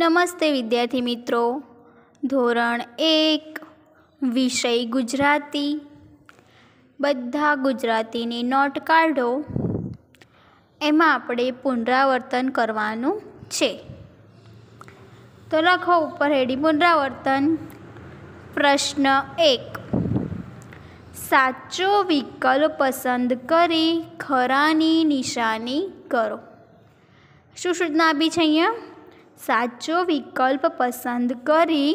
નમસ્તે વિદ્યાર્થી મિત્રો ધોરણ એક વિષય ગુજરાતી બધા ગુજરાતીની નોટ કાઢો એમાં આપણે પુનરાવર્તન કરવાનું છે તો લખો ઉપર હેડી પુનરાવર્તન પ્રશ્ન એક સાચો વિકલ્પ પસંદ કરી ખરાની નિશાની કરો શું સૂચના આપી છે અહીંયા સાચો વિકલ્પ પસંદ કરી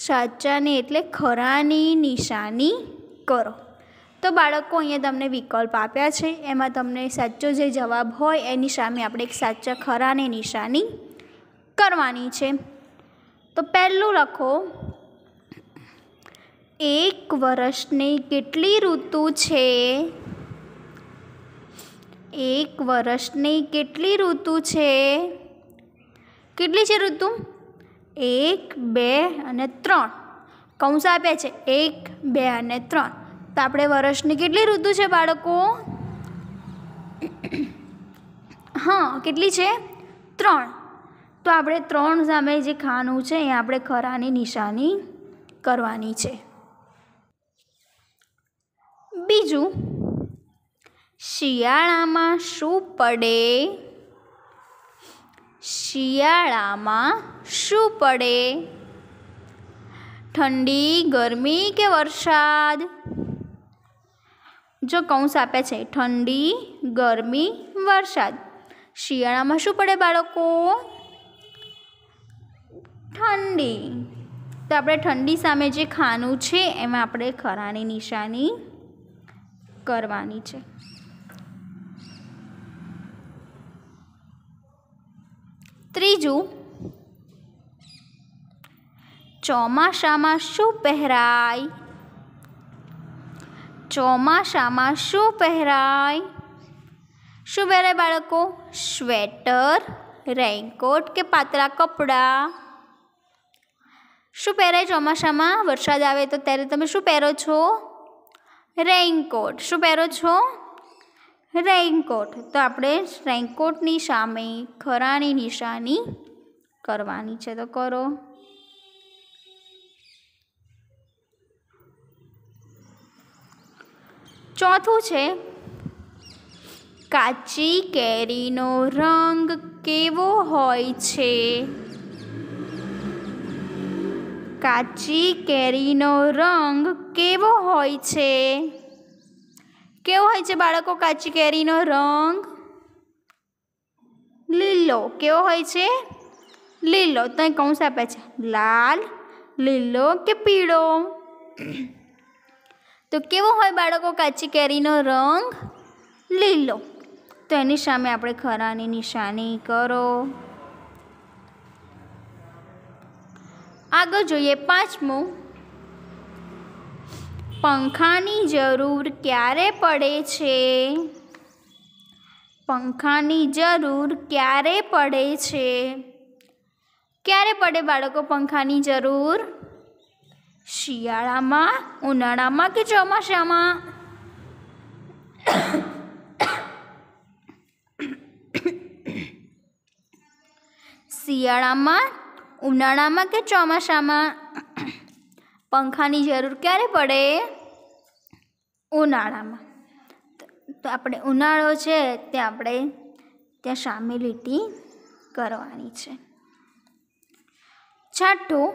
સાચાને એટલે ખરાની નિશાની કરો તો બાળકો અહીંયા તમને વિકલ્પ આપ્યા છે એમાં તમને સાચો જે જવાબ હોય એની સામે આપણે એક સાચા ખરાની નિશાની કરવાની છે તો પહેલું લખો એક વર્ષની કેટલી ઋતુ છે એક વર્ષની કેટલી ઋતુ છે કેટલી છે ઋતુ એક બે અને ત્રણ કૌંસ આપ્યા છે એક બે અને ત્રણ તો આપણે વર્ષની કેટલી ઋતુ છે બાળકો હા કેટલી છે ત્રણ તો આપણે ત્રણ સામે જે ખાનું છે એ આપણે ખરાની નિશાની કરવાની છે બીજું શિયાળામાં શું પડે શિયાળામાં શું પડે ઠંડી ગરમી કે વરસાદ જો કૌંસ આપે છે ઠંડી ગરમી વરસાદ શિયાળામાં શું પડે બાળકો ઠંડી તો આપણે ઠંડી સામે જે ખાનું છે એમાં આપણે ખરાની નિશાની કરવાની છે ત્રીજું ચોમાસામાં શું પહેરાય ચોમાસામાં શું પહેરાય શું પહેરાય બાળકો સ્વેટર રેઇનકોટ કે પાતળા કપડાં શું પહેરાય ચોમાસામાં વરસાદ આવે તો ત્યારે તમે શું પહેરો છો રેઇનકોટ શું પહેરો છો રેઇનકોટ તો આપણે રેઇનકોટની સામે ખરાની નિશાની કરવાની છે તો કરો ચોથું છે કાચી કેરીનો રંગ કેવો હોય છે કાચી કેરીનો રંગ કેવો હોય છે કેવો હોય છે બાળકો કાચી કેરીનો રંગ લીલો કેવો હોય છે લીલો તો અહીં કૌંસ આપ્યા છે લાલ લીલો કે પીળો તો કેવો હોય બાળકો કાચી કેરીનો રંગ લીલો તો એની સામે આપણે ખરાની નિશાની કરો આગળ જોઈએ પાંચમું પંખાની જરૂર ક્યારે પડે છે પંખાની જરૂર ક્યારે પડે છે ક્યારે પડે બાળકો પંખાની જરૂર શિયાળામાં ઉનાળામાં કે ચોમાસામાં શિયાળામાં ઉનાળામાં કે ચોમાસામાં પંખાની જરૂર ક્યારે પડે ઉનાળામાં તો આપણે ઉનાળો છે તે આપણે ત્યાં સામી લીટી કરવાની છે છઠ્ઠું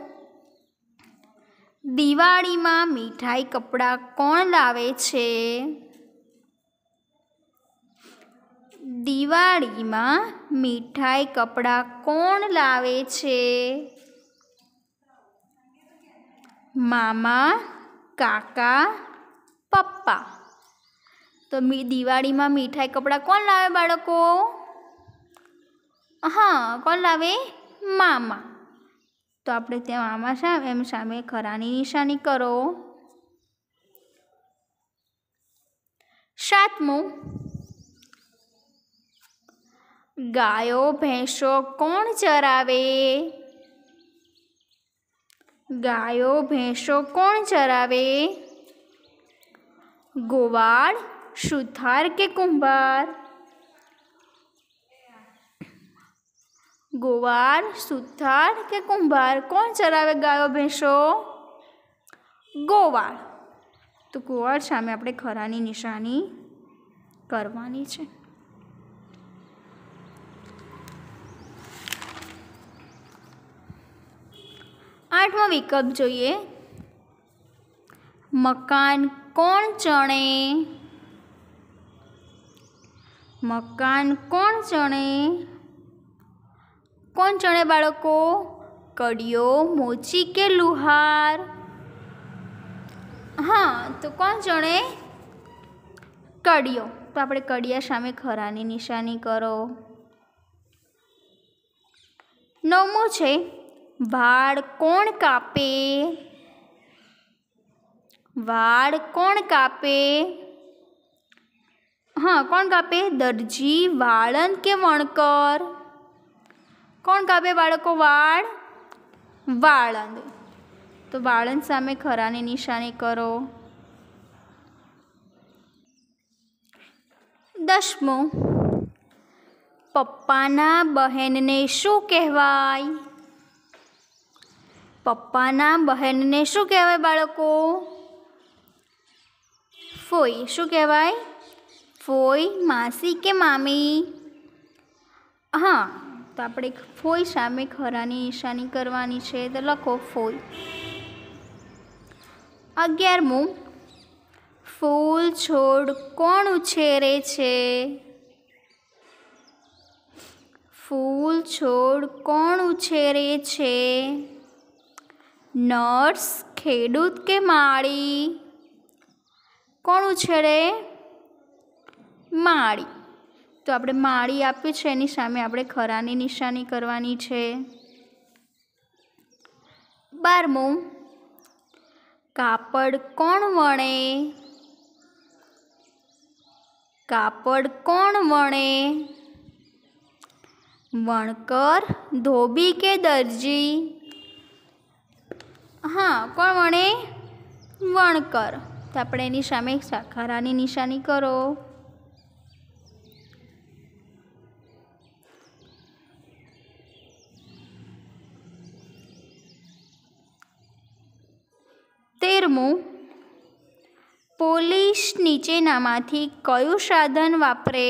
દિવાળીમાં મીઠાઈ કપડાં કોણ લાવે છે દિવાળીમાં મીઠાઈ કપડાં કોણ લાવે છે મામા કાકા પપ્પા તો દિવાળીમાં મીઠાઈ કપડાં કોણ લાવે બાળકો હા કોણ લાવે મામા તો આપણે ત્યાં મામા સામે એમ સામે ખરાની નિશાની કરો સાતમું ગાયો ભેંસો કોણ ચરાવે ગાયો ભેંસો કોણ ચરાવે ગોવાળ સુથાર કે કુંભાર ગોવાળ સુથાર કે કુંભાર કોણ ચરાવે ગાયો ભેંસો ગોવાળ તો ગોવાળ સામે આપણે ખરાની નિશાની કરવાની છે આઠમો વિકલ્પ જોઈએ મકાન કોણ ચણે મકાન કોણ ચણે કોણ ચણે બાળકો કડિયો મોચી કે લુહાર હા તો કોણ ચણે કડિયો તો આપણે કડિયા સામે ખરાની નિશાની કરો નવમું છે વાળ કોણ કાપે વાળ કોણ કાપે હા કોણ કાપે દરજી વાળંદ કે વણકર કોણ કાપે બાળકો વાળ વાળંદ તો વાળંદ સામે ખરાની નિશાની કરો દસમો પપ્પાના બહેનને શું કહેવાય પપ્પાના બહેનને શું કહેવાય બાળકો ફોઈ શું કહેવાય ફોઈ માસી કે મામી હા તો આપણે ફોઈ સામે ખરાની નિશાની કરવાની છે તો લખો ફોઈ અગિયારમું ફૂલ છોડ કોણ ઉછેરે છે ફૂલ છોડ કોણ ઉછેરે છે નર્સ ખેડૂત કે માળી કોણ ઉછેરે માળી તો આપણે માળી આપ્યું છે એની સામે આપણે ખરાની નિશાની કરવાની છે બારમું કાપડ કોણ વણે કાપડ કોણ વણે વણકર ધોબી કે દરજી હા કોણ વણે વણકર તો આપણે એની સામે ખારાની નિશાની કરો તેરમું પોલીસ નીચેનામાંથી કયું સાધન વાપરે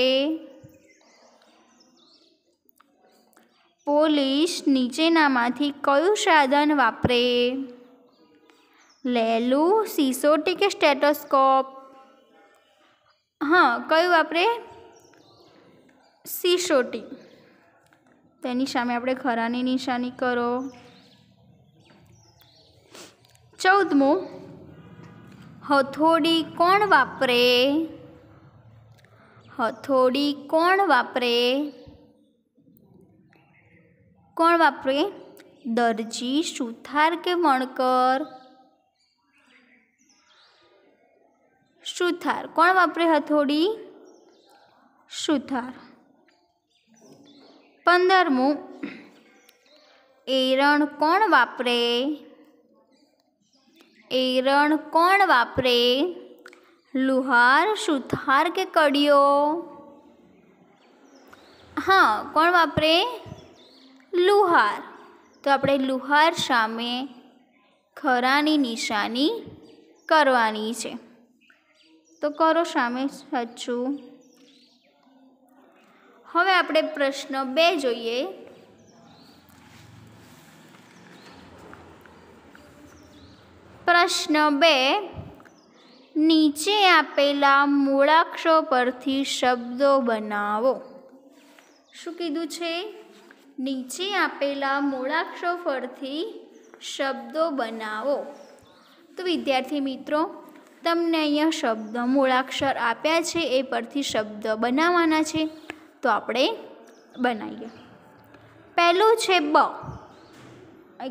પોલીસ નીચેનામાંથી કયું સાધન વાપરે લેલું સિસોટી કે સ્ટેટોસ્કોપ હા કયું આપણે સિસોટી તેની સામે આપણે ખરાની નિશાની કરો ચૌદમું હથોડી કોણ વાપરે હથોડી કોણ વાપરે કોણ વાપરે દરજી સુથાર કે વણકર સુથાર કોણ વાપરે હથોડી સુથાર પંદરમું એરણ કોણ વાપરે એરણ કોણ વાપરે લુહાર સુથાર કે કડિયો હા કોણ વાપરે લુહાર તો આપણે લુહાર સામે ખરાની નિશાની કરવાની છે તો કરો સામે સાચું હવે આપણે પ્રશ્ન બે જોઈએ પ્રશ્ન બે નીચે આપેલા મૂળાક્ષરો પરથી શબ્દો બનાવો શું કીધું છે નીચે આપેલા મૂળાક્ષરો પરથી શબ્દો બનાવો તો વિદ્યાર્થી મિત્રો તમને અહીંયા શબ્દ મૂળાક્ષર આપ્યા છે એ પરથી શબ્દ બનાવવાના છે તો આપણે બનાવીએ પહેલું છે બ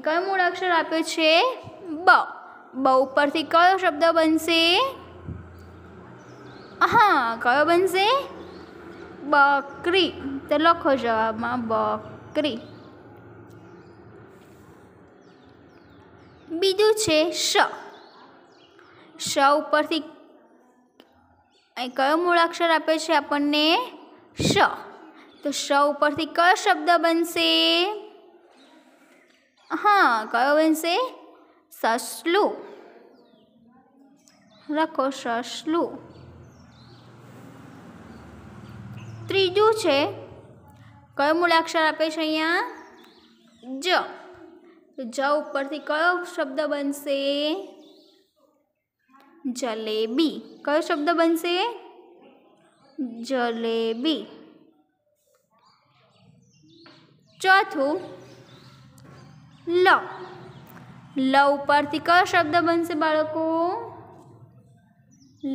કયો મૂળાક્ષર આપ્યો છે બ બ ઉપરથી કયો શબ્દ બનશે હા કયો બનશે બકરી તો લખો જવાબમાં બકરી બીજું છે શ શ ઉપરથી અહીં કયો મૂળાક્ષર આપે છે આપણને શ તો શ ઉપરથી કયો શબ્દ બનશે હા કયો બનશે સસલું લખો સસલું ત્રીજું છે કયો મૂળાક્ષર આપે છે અહીંયા જ જ ઉપરથી કયો શબ્દ બનશે जलेबी क्यों शब्द बन जलेबी चौथु ल ल पर क्यों शब्द बन सो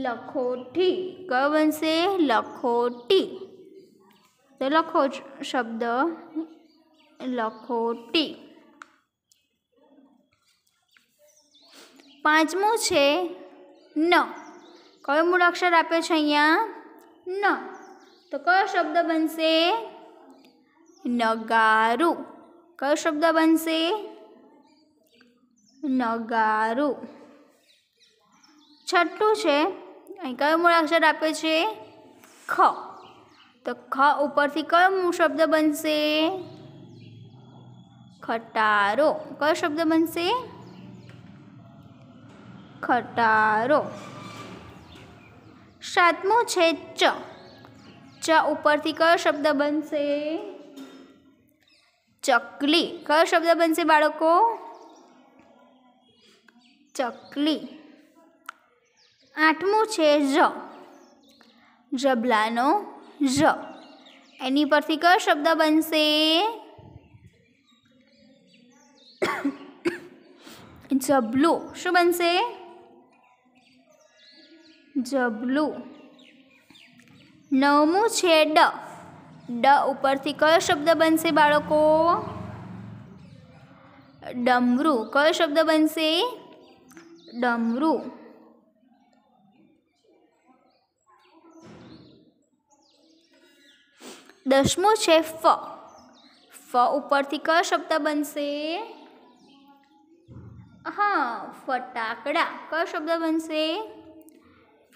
लखोटी क्यों बन सखोटी तो लखो शब्द लखोटी पांचमू ન કયો મૂળાક્ષર આપ્યો છે અહીંયા ન તો કયો શબ્દ બનશે નગારું કયો શબ્દ બનશે નગારું છઠ્ઠું છે અહીં કયો મૂળાક્ષર આપ્યો છે ખ તો ખ ઉપરથી કયો મૂળ શબ્દ બનશે ખટારો કયો શબ્દ બનશે खटारो सातमू है च च ऊपर क्या शब्द बन से चकली क्या शब्द बन से बाड़को चकली आठमू है जबला ज एनी पर क्या शब्द बन से जबलू शु बन से जबलू नवमु डर क्यों शब्द बन सो डमरू क्यों शब्द बन सू दसमु फ फर क्यों शब्द बन स हाँ फटाकड़ा क्यों शब्द बन सी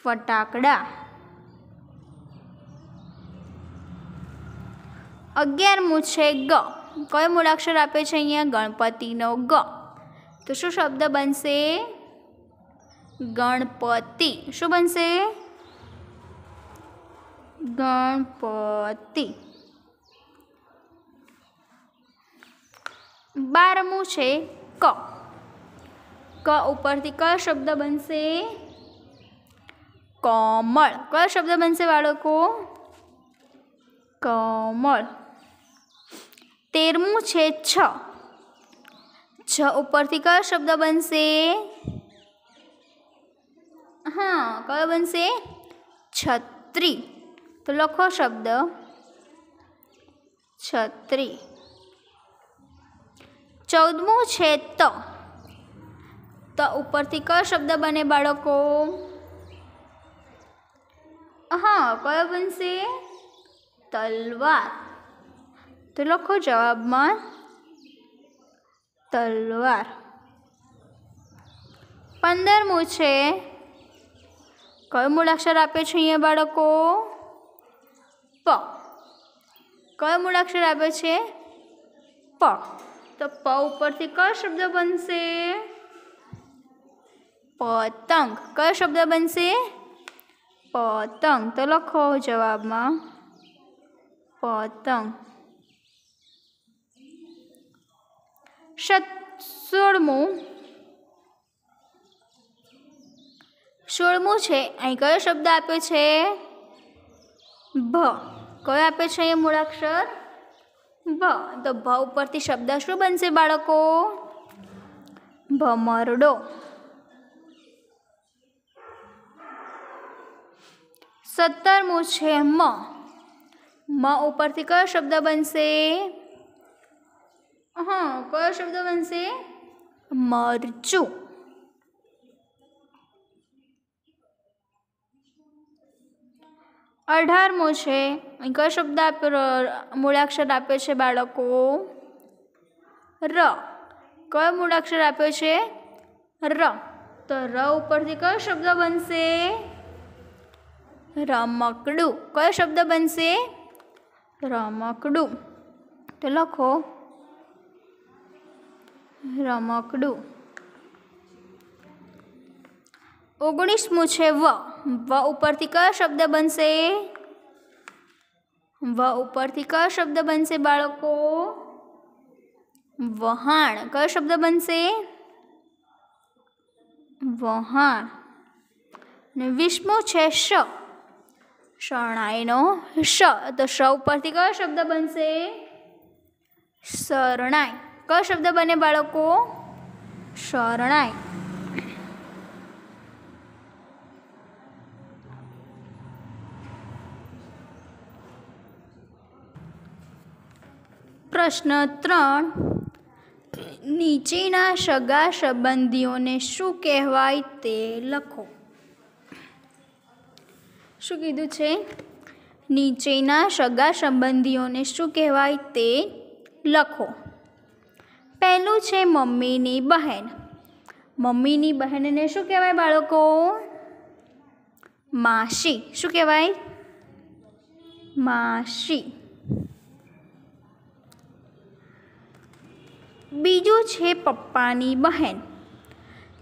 ફટાકડા અગિયારમું છે ગ કયો મૂળાક્ષર આપે છે અહીંયા ગણપતિનો ગ તો શું શબ્દ બનશે ગણપતિ શું બનશે ગણપતિ બારમું છે ક ક ઉપરથી કયો શબ્દ બનશે कमल क्या शब्द बन सड़को कमल तेरमू है छर थी क्या शब्द बन से हाँ क्या बन सत्री तो लखो शब्द छत्री चौदमू है त तो ऊपर क्या शब्द बने बाड़कों हाँ क्या बन से तलवार तो लखो जवाब में तलवार पंदर मु क्यों मूलाक्षर आप क्यों मूलाक्षर आप तो प पर क्या शब्द बन से पतंग क्या शब्द बन से પતંગ તો લખો જવાબમાં પતંગ સોળમું સોળમું છે અહીં કયો શબ્દ આપ્યો છે ભ કયો આપ્યો છે અહીં મૂળાક્ષર ભ તો ભ ઉપરથી શબ્દ શું બનશે બાળકો ભમરડો સત્તરમું છે મ મ ઉપરથી કયો શબ્દ બનશે હા કયો શબ્દ બનશે મરચું અઢારમું છે કયો શબ્દ આપ્યો મૂળાક્ષર આપ્યો છે બાળકો ર કયો મૂળાક્ષર આપ્યો છે ર તો ર ઉપરથી કયો શબ્દ બનશે રમકડું કયો શબ્દ બનશે રમકડું તો લખો રમકડું ઓગણીસમું છે વ વ ઉપરથી કયો શબ્દ બનશે વ ઉપરથી કયો શબ્દ બનશે બાળકો વહાણ કયો શબ્દ બનશે વહાણ ને વીસમું છે શ શરણાઈનો શ તો શ ઉપરથી કયો શબ્દ બનશે શરણાઈ કયો શબ્દ બને બાળકો શરણાઈ પ્રશ્ન ત્રણ નીચેના સગા સંબંધીઓને શું કહેવાય તે લખો શું કીધું છે નીચેના સગા સંબંધીઓને શું કહેવાય તે લખો પહેલું છે મમ્મીની બહેન મમ્મીની બહેનને શું કહેવાય બાળકો માસી શું કહેવાય માસી બીજું છે પપ્પાની બહેન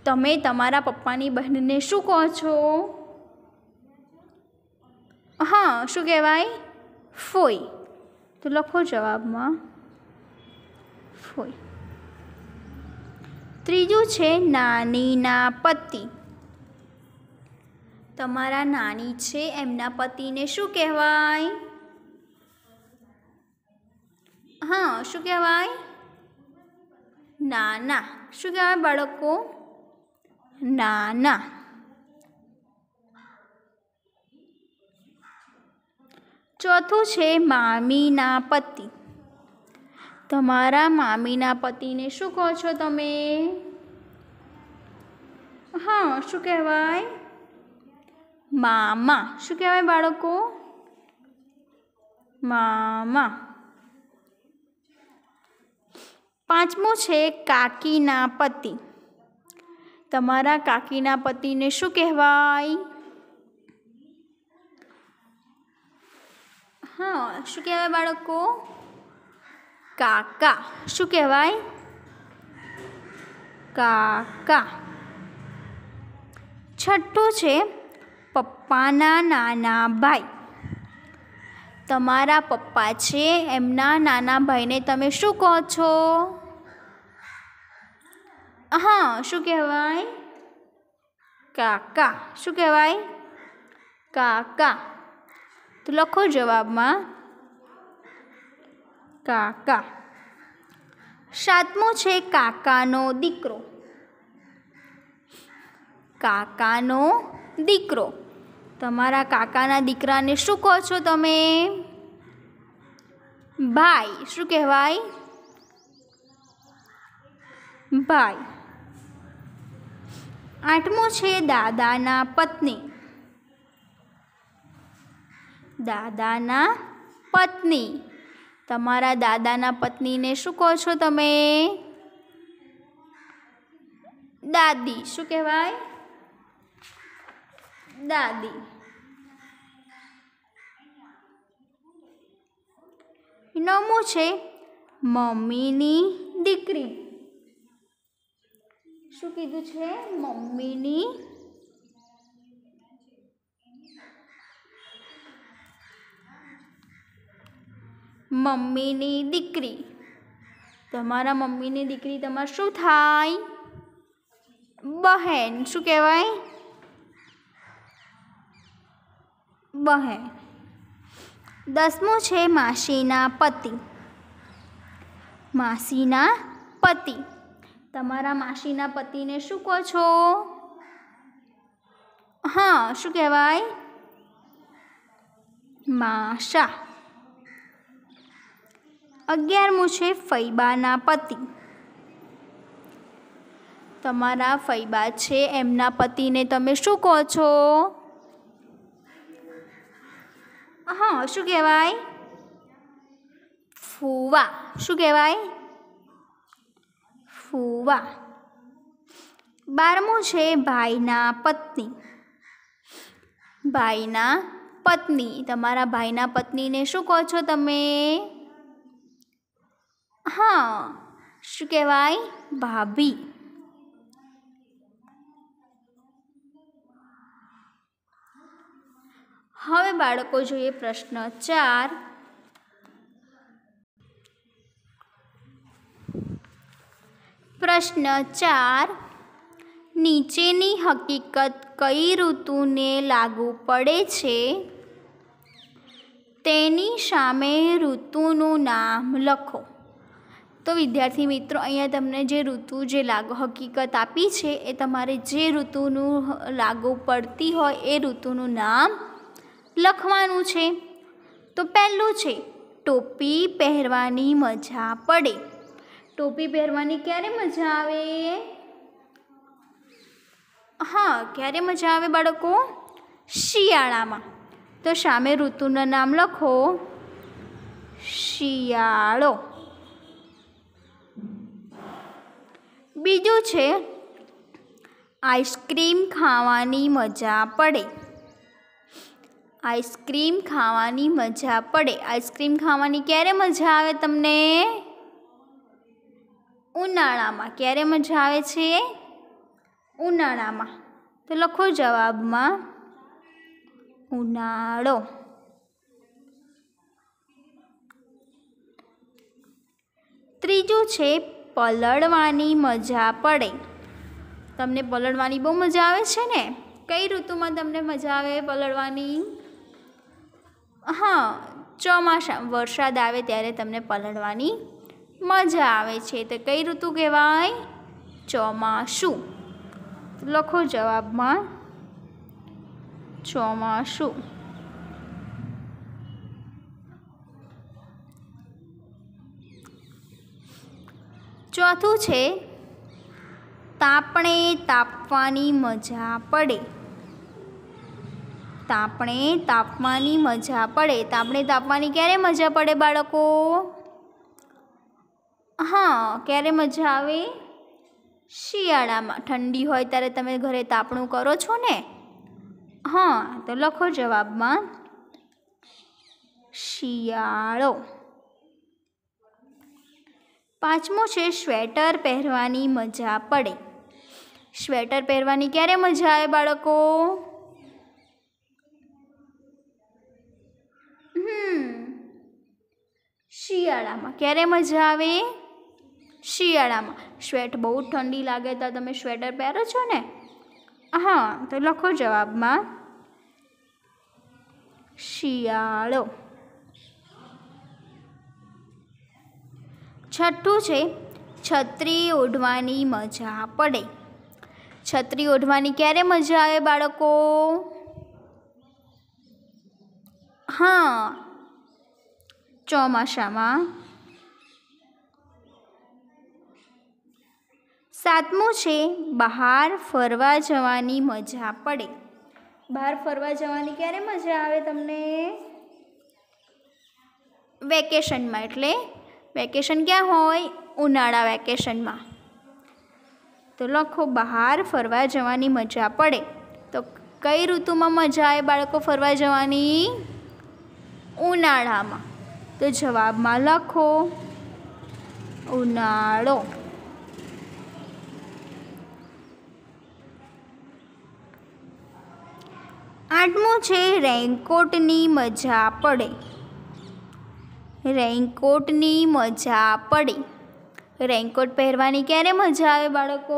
તમે તમારા પપ્પાની બહેનને શું કહો છો શું કહેવાય ફોઈ તો લખો જવાબમાં ફોઈ ત્રીજું છે નાનીના પતિ તમારા નાની છે એમના પતિને શું કહેવાય હા શું કહેવાય નાના શું કહેવાય બાળકો નાના ચોથું છે મામીના પતિ તમારા મામીના પતિને શું કહો છો તમે હા શું કહેવાય મામા શું કહેવાય બાળકો મામા પાંચમું છે કાકીના પતિ તમારા કાકીના પતિને શું કહેવાય હા શું કહેવાય બાળકો કાકા શું કહેવાય કાકા છઠ્ઠું છે પપ્પાના નાના ભાઈ તમારા પપ્પા છે એમના નાના ભાઈને તમે શું કહો છો હા શું કહેવાય કાકા શું કહેવાય કાકા તો લખો જવાબમાં કાકા સાતમો છે કાકાનો દીકરો કાકાનો દીકરો તમારા કાકાના દીકરાને શું કહો છો તમે ભાઈ શું કહેવાય ભાઈ આઠમો છે દાદાના પત્ની દાદાના પત્ની તમારા દાદાના પત્નીને શું કહો છો તમે દાદી શું કહેવાય દાદી નમું છે મમ્મીની દીકરી શું કીધું છે મમ્મીની મમ્મીની દીકરી તમારા મમ્મીની દીકરી તમારે શું થાય બહેન શું કહેવાય બહેન દસમું છે માસીના પતિ માસીના પતિ તમારા માસીના પતિને શું કહો છો હા શું કહેવાય માશા અગિયારમું છે ફૈબાના પતિ તમારા ફૈબા છે એમના પતિને તમે શું કહો છો હા શું કહેવાય ફૂવા શું કહેવાય ફૂવા બારમું છે ભાઈના પત્ની ભાઈના પત્ની તમારા ભાઈના પત્નીને શું કહો છો તમે હા શું કહેવાય ભાભી હવે બાળકો જોઈએ પ્રશ્ન ચાર પ્રશ્ન ચાર નીચેની હકીકત કઈ ઋતુને લાગુ પડે છે તેની સામે ઋતુનું નામ લખો તો વિદ્યાર્થી મિત્રો અહીંયા તમને જે ઋતુ જે લાગ હકીકત આપી છે એ તમારે જે ઋતુનું લાગુ પડતી હોય એ ઋતુનું નામ લખવાનું છે તો પહેલું છે ટોપી પહેરવાની મજા પડે ટોપી પહેરવાની ક્યારે મજા આવે હા ક્યારે મજા આવે બાળકો શિયાળામાં તો સામે ઋતુનું નામ લખો શિયાળો બીજું છે આઈસ્ક્રીમ ખાવાની મજા પડે આઈસ્ક્રીમ ખાવાની મજા પડે આઈસ્ક્રીમ ખાવાની ક્યારે મજા આવે તમને ઉનાળામાં ક્યારે મજા આવે છે ઉનાળામાં તો લખો જવાબમાં ઉનાળો ત્રીજું છે પલળવાની મજા પડે તમને પલળવાની બહુ મજા આવે છે ને કઈ ઋતુમાં તમને મજા આવે પલળવાની હા ચોમાસા વરસાદ આવે ત્યારે તમને પલળવાની મજા આવે છે તો કઈ ઋતુ કહેવાય ચોમાસું લખો જવાબમાં ચોમાસું ચોથું છે તાપણે તાપવાની મજા પડે તાપણે તાપવાની મજા પડે તાપણે તાપવાની ક્યારે મજા પડે બાળકો હા ક્યારે મજા આવે શિયાળામાં ઠંડી હોય ત્યારે તમે ઘરે તાપણું કરો છો ને હા તો લખો જવાબમાં શિયાળો પાંચમો છે સ્વેટર પહેરવાની મજા પડે સ્વેટર પહેરવાની ક્યારે મજા આવે બાળકો શિયાળામાં ક્યારે મજા આવે શિયાળામાં સ્વેટ બહુ ઠંડી લાગે તો તમે સ્વેટર પહેરો છો ને હા તો લખો જવાબમાં શિયાળો છઠ્ઠું છે છત્રી ઓઢવાની મજા પડે છત્રી ઓઢવાની ક્યારે મજા આવે બાળકો હા ચોમાસામાં સાતમું છે બહાર ફરવા જવાની મજા પડે બહાર ફરવા જવાની ક્યારે મજા આવે તમને વેકેશનમાં એટલે વેકેશન ક્યાં હોય ઉનાળા વેકેશનમાં તો લખો બહાર ફરવા જવાની મજા પડે તો કઈ ઋતુમાં મજા આવે બાળકો ફરવા જવાની ઉનાળામાં તો જવાબમાં લખો ઉનાળો આઠમું છે રેનકોટની મજા પડે રેઇનકોટની મજા પડે રેઇનકોટ પહેરવાની ક્યારે મજા આવે બાળકો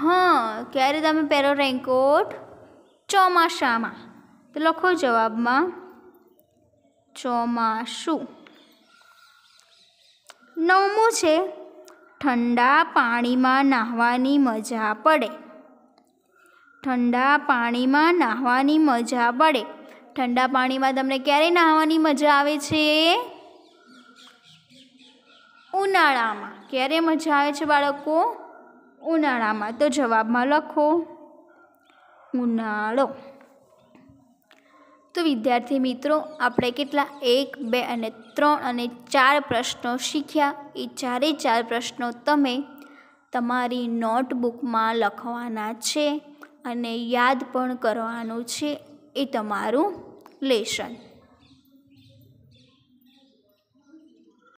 હા ક્યારે તમે પહેરો રેઇનકોટ ચોમાસામાં તો લખો જવાબમાં ચોમાસું નવમું છે ઠંડા પાણીમાં નાહવાની મજા પડે ઠંડા પાણીમાં નાહવાની મજા પડે ઠંડા પાણીમાં તમને ક્યારે નાહવાની મજા આવે છે ઉનાળામાં ક્યારે મજા આવે છે બાળકો ઉનાળામાં તો જવાબમાં લખો ઉનાળો તો વિદ્યાર્થી મિત્રો આપણે કેટલા એક બે અને ત્રણ અને ચાર પ્રશ્નો શીખ્યા એ ચારે ચાર પ્રશ્નો તમે તમારી નોટબુકમાં લખવાના છે અને યાદ પણ કરવાનું છે એ તમારું લેશન